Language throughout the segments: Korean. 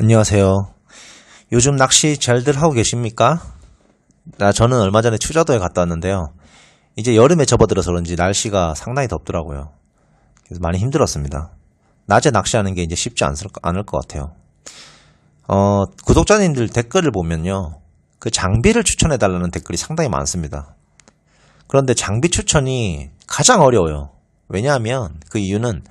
안녕하세요. 요즘 낚시 잘들 하고 계십니까? 나 저는 얼마 전에 추자도에 갔다 왔는데요. 이제 여름에 접어들어서 그런지 날씨가 상당히 덥더라고요. 그래서 많이 힘들었습니다. 낮에 낚시하는 게 이제 쉽지 않을 것 같아요. 어, 구독자님들 댓글을 보면요. 그 장비를 추천해달라는 댓글이 상당히 많습니다. 그런데 장비 추천이 가장 어려워요. 왜냐하면 그 이유는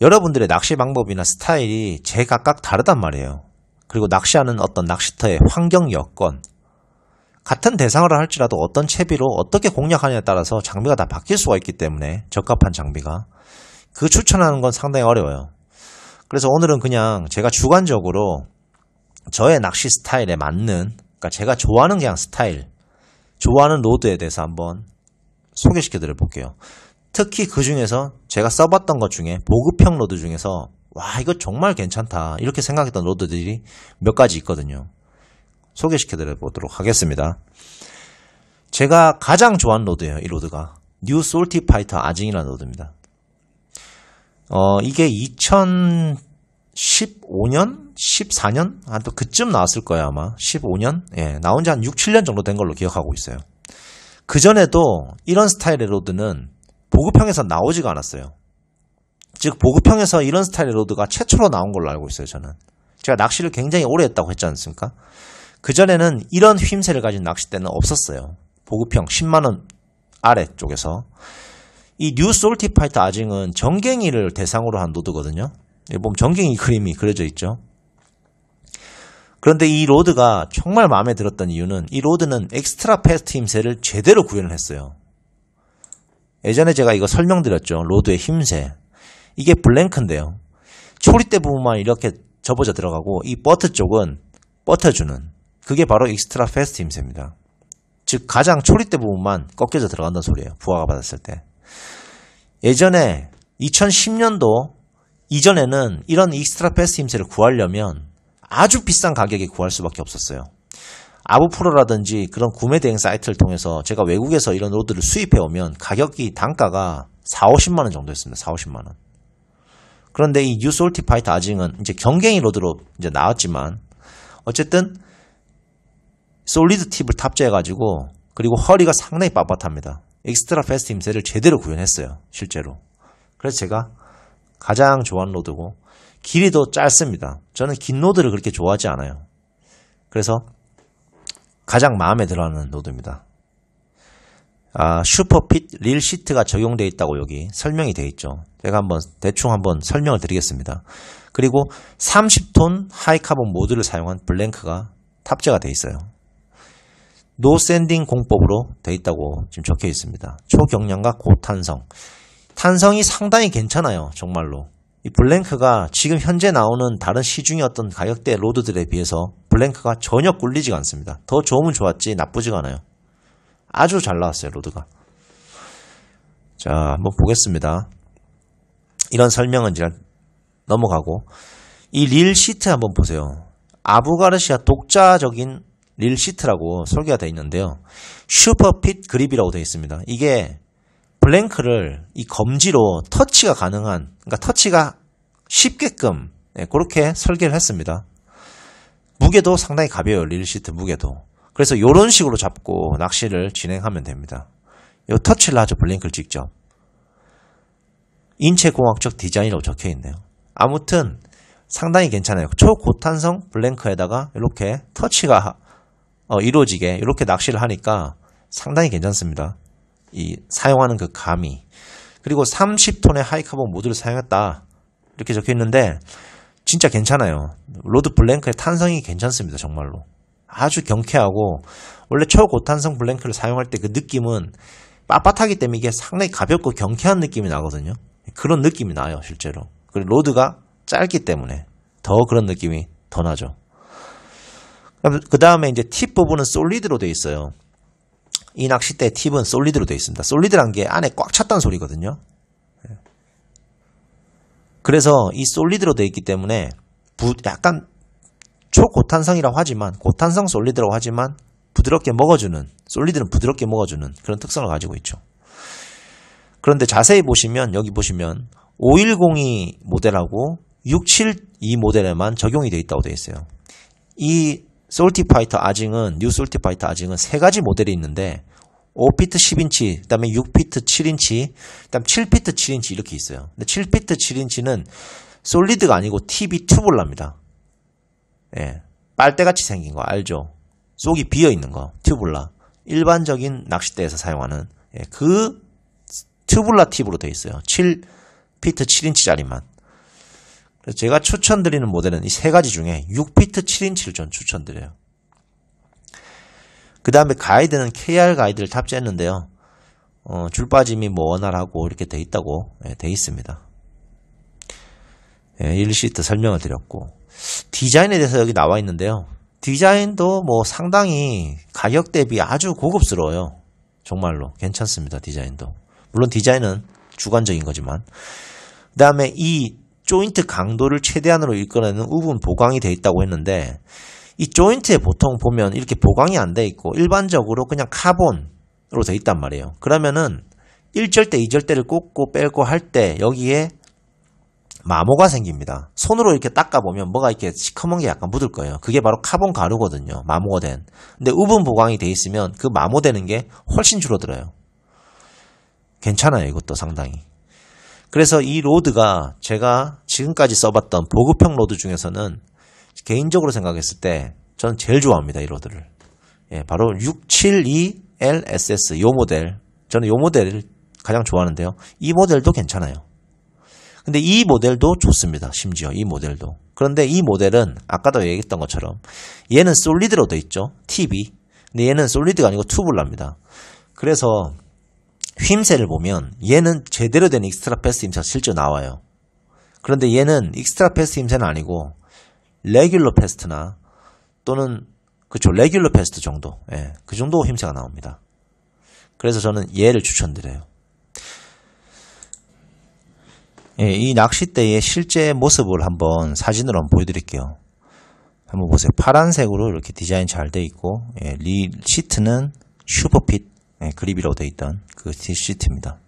여러분들의 낚시 방법이나 스타일이 제각각 다르단 말이에요. 그리고 낚시하는 어떤 낚시터의 환경 여건, 같은 대상을 할지라도 어떤 채비로 어떻게 공략하냐에 따라서 장비가 다 바뀔 수가 있기 때문에 적합한 장비가 그 추천하는 건 상당히 어려워요. 그래서 오늘은 그냥 제가 주관적으로 저의 낚시 스타일에 맞는 그러니까 제가 좋아하는 그냥 스타일 좋아하는 로드에 대해서 한번 소개시켜 드려 볼게요. 특히 그 중에서 제가 써봤던 것 중에 보급형 로드 중에서 와 이거 정말 괜찮다 이렇게 생각했던 로드들이 몇 가지 있거든요. 소개시켜 드려 보도록 하겠습니다. 제가 가장 좋아하는 로드예요. 이 로드가 뉴 솔티 파이터 아징이라는 로드입니다. 어 이게 2015년 14년 한 또 그쯤 나왔을 거예요 아마 15년 예 나온 지 한 6, 7년 정도 된 걸로 기억하고 있어요. 그 전에도 이런 스타일의 로드는 보급형에서 나오지가 않았어요. 즉 보급형에서 이런 스타일의 로드가 최초로 나온 걸로 알고 있어요. 저는 제가 낚시를 굉장히 오래 했다고 했지 않습니까? 그 전에는 이런 휘임새를 가진 낚싯대는 없었어요. 보급형 10만 원 아래 쪽에서 이 뉴 솔티파이터 아징은 전갱이를 대상으로 한 로드거든요. 보면 전갱이 그림이 그려져 있죠. 그런데 이 로드가 정말 마음에 들었던 이유는 이 로드는 엑스트라 패스트 힘새를 제대로 구현을 했어요. 예전에 제가 이거 설명드렸죠. 로드의 힘새. 이게 블랭크인데요. 초리대 부분만 이렇게 접어져 들어가고 이 버트 쪽은 버텨주는 그게 바로 익스트라 페스트 힘새입니다. 즉 가장 초리대 부분만 꺾여져 들어간다는 소리예요. 부하가 받았을 때. 예전에 2010년도 이전에는 이런 익스트라 패스트 힘새를 구하려면 아주 비싼 가격에 구할 수밖에 없었어요. 아부프로라든지 그런 구매 대행 사이트를 통해서 제가 외국에서 이런 로드를 수입해 오면 가격이 단가가 4, 50만 원 정도였습니다. 4, 50만 원. 그런데 이 뉴솔티 파이터 아징은 이제 경갱이 로드로 이제 나왔지만 어쨌든 솔리드 팁을 탑재해가지고 그리고 허리가 상당히 빳빳합니다. 엑스트라 패스트 힘세를 제대로 구현했어요. 실제로. 그래서 제가 가장 좋아하는 로드고 길이도 짧습니다. 저는 긴 로드를 그렇게 좋아하지 않아요. 그래서 가장 마음에 들어하는 노드입니다. 아, 슈퍼핏 릴 시트가 적용되어 있다고 여기 설명이 되어 있죠. 제가 한번 대충 한번 설명을 드리겠습니다. 그리고 30톤 하이카본 모드를 사용한 블랭크가 탑재가 되어 있어요. 노 샌딩 공법으로 되어 있다고 지금 적혀 있습니다. 초경량과 고탄성. 탄성이 상당히 괜찮아요. 정말로. 이 블랭크가 지금 현재 나오는 다른 시중의 어떤 가격대 로드들에 비해서 블랭크가 전혀 꿀리지가 않습니다. 더 좋으면 좋았지 나쁘지가 않아요. 아주 잘 나왔어요 로드가. 자 한번 보겠습니다. 이런 설명은 이제 넘어가고 이 릴 시트 한번 보세요. 아부가르시아 독자적인 릴 시트라고 설계가 되어 있는데요. 슈퍼핏 그립이라고 되어 있습니다. 이게 블랭크를 이 검지로 터치가 가능한, 그러니까 터치가 쉽게끔 예, 그렇게 설계를 했습니다. 무게도 상당히 가벼워요. 릴시트 무게도. 그래서 이런 식으로 잡고 낚시를 진행하면 됩니다. 이 터치를 하죠. 블링크를 직접. 인체공학적 디자인이라고 적혀있네요. 아무튼 상당히 괜찮아요. 초고탄성 블랭크에다가 이렇게 터치가 어, 이루어지게 이렇게 낚시를 하니까 상당히 괜찮습니다. 이 사용하는 그 감이. 그리고 30톤의 하이카본 모드를 사용했다. 이렇게 적혀있는데 진짜 괜찮아요. 로드 블랭크의 탄성이 괜찮습니다. 정말로. 아주 경쾌하고 원래 초고탄성 블랭크를 사용할 때 그 느낌은 빳빳하기 때문에 이게 상당히 가볍고 경쾌한 느낌이 나거든요. 그런 느낌이 나요, 실제로. 그리고 로드가 짧기 때문에 더 그런 느낌이 더 나죠. 그 다음에 이제 팁 부분은 솔리드로 되어 있어요. 이 낚싯대 팁은 솔리드로 되어 있습니다. 솔리드란 게 안에 꽉 찼다는 소리거든요. 그래서 이 솔리드로 되어 있기 때문에 부, 약간 초고탄성이라고 하지만 고탄성 솔리드라고 하지만 부드럽게 먹어주는 솔리드는 부드럽게 먹어주는 그런 특성을 가지고 있죠. 그런데 자세히 보시면 여기 보시면 5102 모델하고 672 모델에만 적용이 되어 있다고 되어 있어요. 이 솔티파이터 아징은 뉴 솔티파이터 아징은 세 가지 모델이 있는데 5피트 10인치, 그다음에 6피트 7인치, 그다음 7피트 7인치 이렇게 있어요. 근데 7피트 7인치는 솔리드가 아니고 TV 튜블라입니다. 예, 빨대같이 생긴 거 알죠? 속이 비어 있는 거 튜블라. 일반적인 낚싯대에서 사용하는 예, 그 튜블라 팁으로 되어 있어요. 7피트 7인치짜리만. 제가 추천드리는 모델은 이 세 가지 중에 6피트 7인치를 전 추천드려요. 그 다음에 가이드는 KR 가이드를 탑재했는데요. 어, 줄 빠짐이 뭐 원활하고 이렇게 돼 있다고 예, 돼 있습니다. 예, 1시트 설명을 드렸고 디자인에 대해서 여기 나와 있는데요. 디자인도 뭐 상당히 가격 대비 아주 고급스러워요. 정말로 괜찮습니다. 디자인도. 물론 디자인은 주관적인 거지만 그 다음에 이 조인트 강도를 최대한으로 이끌어내는 우분 보강이 돼 있다고 했는데 이 조인트에 보통 보면 이렇게 보강이 안 돼 있고 일반적으로 그냥 카본으로 돼 있단 말이에요. 그러면은 1절대, 2절대를 꽂고 빼고 할 때 여기에 마모가 생깁니다. 손으로 이렇게 닦아보면 뭐가 이렇게 시커먼 게 약간 묻을 거예요. 그게 바로 카본 가루거든요. 마모가 된. 근데 우분 보강이 돼 있으면 그 마모되는 게 훨씬 줄어들어요. 괜찮아요. 이것도 상당히. 그래서 이 로드가 제가 지금까지 써봤던 보급형 로드 중에서는 개인적으로 생각했을 때 저는 제일 좋아합니다. 이호들을 예, 바로 672LSS 요 모델. 저는 요 모델을 가장 좋아하는데요. 이 모델도 괜찮아요. 근데 이 모델도 좋습니다. 심지어 이 모델도. 그런데 이 모델은 아까도 얘기했던 것처럼 얘는 솔리드로 돼 있죠. TV. 근데 얘는 솔리드가 아니고 투블랍니다. 그래서 휨새를 보면 얘는 제대로 된 익스트라 패스 임차 실제 나와요. 그런데 얘는 익스트라 패스 임새는 아니고 레귤러 패스트나 또는 그쵸 레귤러 패스트 정도 예, 그 정도 힘새가 나옵니다. 그래서 저는 얘를 추천드려요. 예, 이 낚싯대의 실제 모습을 한번 사진으로 한번 보여드릴게요. 한번 보세요. 파란색으로 이렇게 디자인 잘 돼 있고 예, 리 시트는 슈퍼핏 예, 그립이라고 돼 있던 그 시트입니다.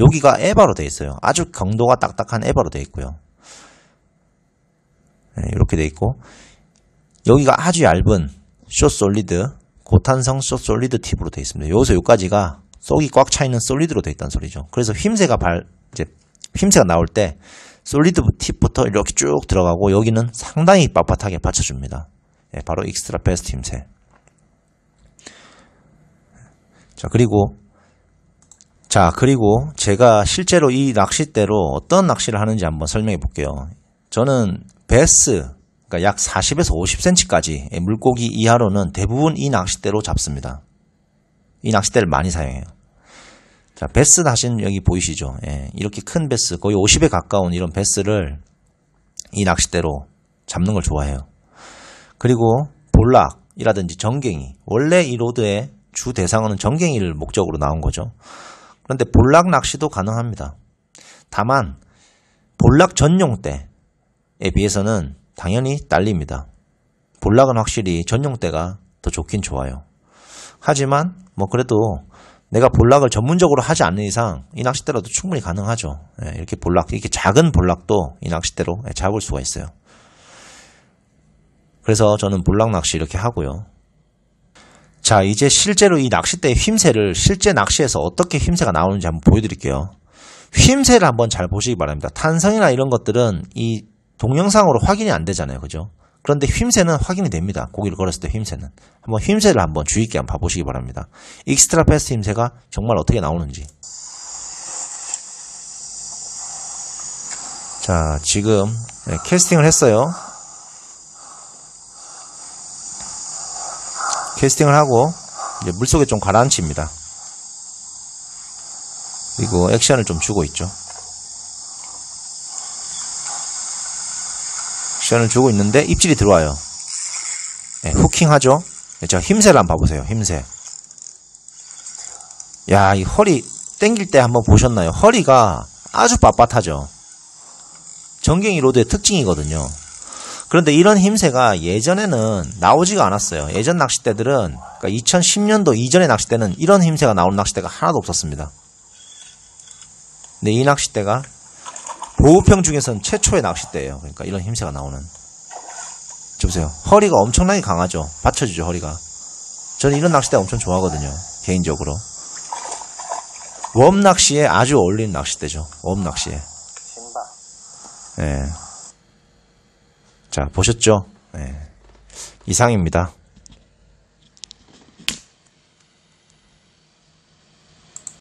여기가 에바로 돼 있어요. 아주 경도가 딱딱한 에바로 돼 있고요. 예, 이렇게 돼 있고 여기가 아주 얇은 숏 솔리드 고탄성 숏 솔리드 팁으로 돼 있습니다. 여기서 여기까지가 속이 꽉 차 있는 솔리드로 돼 있다는 소리죠. 그래서 힘새가발 이제 휨새가 나올 때 솔리드 팁부터 이렇게 쭉 들어가고 여기는 상당히 빳빳하게 받쳐줍니다. 예, 바로 익스트라 베스트 휨새. 자 그리고 자 그리고 제가 실제로 이 낚싯대로 어떤 낚시를 하는지 한번 설명해 볼게요. 저는 베스 그러니까 약 40에서 50cm까지 물고기 이하로는 대부분 이 낚싯대로 잡습니다. 이 낚싯대를 많이 사용해요. 자, 베스 다시는 여기 보이시죠? 예, 이렇게 큰 베스, 거의 50에 가까운 이런 베스를 이 낚싯대로 잡는 걸 좋아해요. 그리고 볼락이라든지 정갱이. 원래 이 로드의 주 대상어는 정갱이를 목적으로 나온 거죠. 그런데 볼락 낚시도 가능합니다. 다만 볼락 전용 때, 에 비해서는 당연히 딸립니다. 볼락은 확실히 전용대가 더 좋긴 좋아요. 하지만 뭐 그래도 내가 볼락을 전문적으로 하지 않는 이상 이 낚싯대라도 충분히 가능하죠. 예, 이렇게 볼락, 이렇게 작은 볼락도 이 낚싯대로 예, 잡을 수가 있어요. 그래서 저는 볼락 낚시 이렇게 하고요. 자, 이제 실제로 이 낚싯대의 힘새를 실제 낚시에서 어떻게 힘새가 나오는지 한번 보여드릴게요. 힘새를 한번 잘 보시기 바랍니다. 탄성이나 이런 것들은 이 동영상으로 확인이 안 되잖아요. 그죠? 그런데 휨새는 확인이 됩니다. 고기를 걸었을 때 휨새는. 한번 휨새를 한번 주의 깊게 한번 봐보시기 바랍니다. 익스트라 패스트 휨새가 정말 어떻게 나오는지. 자, 지금 네, 캐스팅을 했어요. 캐스팅을 하고 이제 물속에 좀 가라앉힙니다. 그리고 액션을 좀 주고 있죠. 액션을 주고 있는데 입질이 들어와요. 네, 후킹하죠. 저힘세를 예, 한번 봐보세요. 힘세 야, 이 허리 땡길 때 한번 보셨나요? 허리가 아주 빳빳하죠. 전갱이 로드의 특징이거든요. 그런데 이런 힘세가 예전에는 나오지가 않았어요. 예전 낚싯대들은 그러니까 2010년도 이전의 낚싯대는 이런 힘세가 나오는 낚싯대가 하나도 없었습니다. 근데 이 낚싯대가 보호평 중에서는 최초의 낚싯대예요. 그러니까 이런 힘새가 나오는. 보세요. 허리가 엄청나게 강하죠. 받쳐주죠 허리가. 저는 이런 낚싯대 엄청 좋아하거든요. 개인적으로. 웜 낚시에 아주 어울리는 낚싯대죠. 웜 낚시에. 예. 자 보셨죠? 예. 이상입니다.